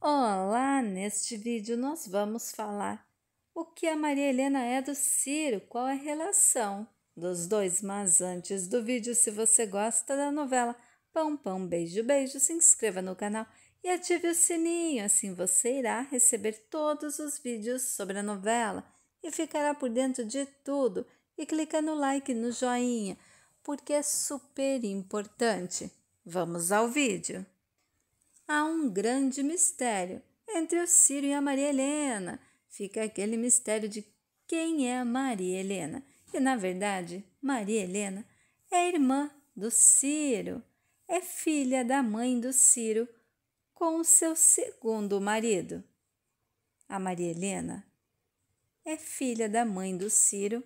Olá! Neste vídeo nós vamos falar o que a Maria Helena é do Ciro, qual é a relação dos dois. Mas antes do vídeo, se você gosta da novela Pão Pão Beijo Beijo, se inscreva no canal e ative o sininho, assim você irá receber todos os vídeos sobre a novela e ficará por dentro de tudo. E clica no like no joinha, porque é super importante. Vamos ao vídeo! há um grande mistério entre o Ciro e a Maria Helena. Fica aquele mistério de quem é a Maria Helena. E na verdade, Maria Helena é irmã do Ciro, é filha da mãe do Ciro com o seu segundo marido. A Maria Helena é filha da mãe do Ciro,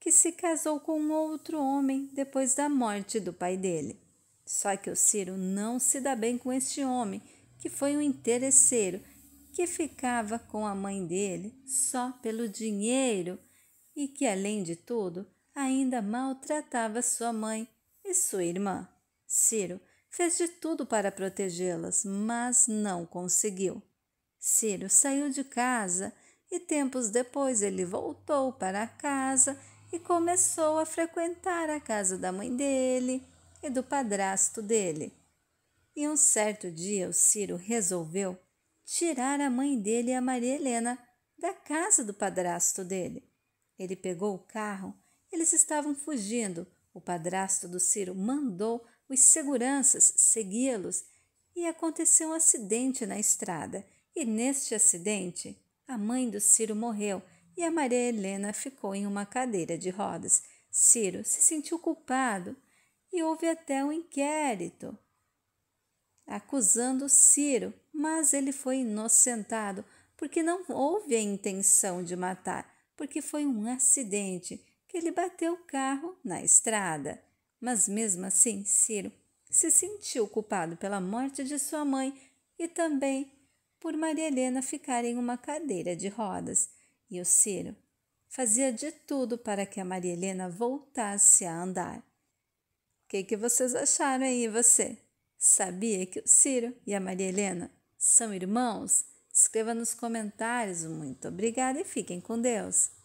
que se casou com outro homem depois da morte do pai dele. Só que o Ciro não se dá bem com este homem, que foi um interesseiro, que ficava com a mãe dele só pelo dinheiro e que, além de tudo, ainda maltratava sua mãe e sua irmã. Ciro fez de tudo para protegê-las, mas não conseguiu. Ciro saiu de casa e tempos depois ele voltou para casa e começou a frequentar a casa da mãe dele e do padrasto dele. E um certo dia o Ciro resolveu tirar a mãe dele e a Maria Helena da casa do padrasto dele. Ele pegou o carro, eles estavam fugindo. O padrasto do Ciro mandou os seguranças segui-los e aconteceu um acidente na estrada. E neste acidente, a mãe do Ciro morreu e a Maria Helena ficou em uma cadeira de rodas. Ciro se sentiu culpado e houve até um inquérito acusando Ciro, mas ele foi inocentado porque não houve a intenção de matar, porque foi um acidente que ele bateu o carro na estrada. Mas mesmo assim, Ciro se sentiu culpado pela morte de sua mãe e também por Maria Helena ficar em uma cadeira de rodas. E o Ciro fazia de tudo para que a Maria Helena voltasse a andar que, que vocês acharam aí, você? Sabia que o Ciro e a Maria Helena são irmãos? Escreva nos comentários. Muito obrigada e fiquem com Deus.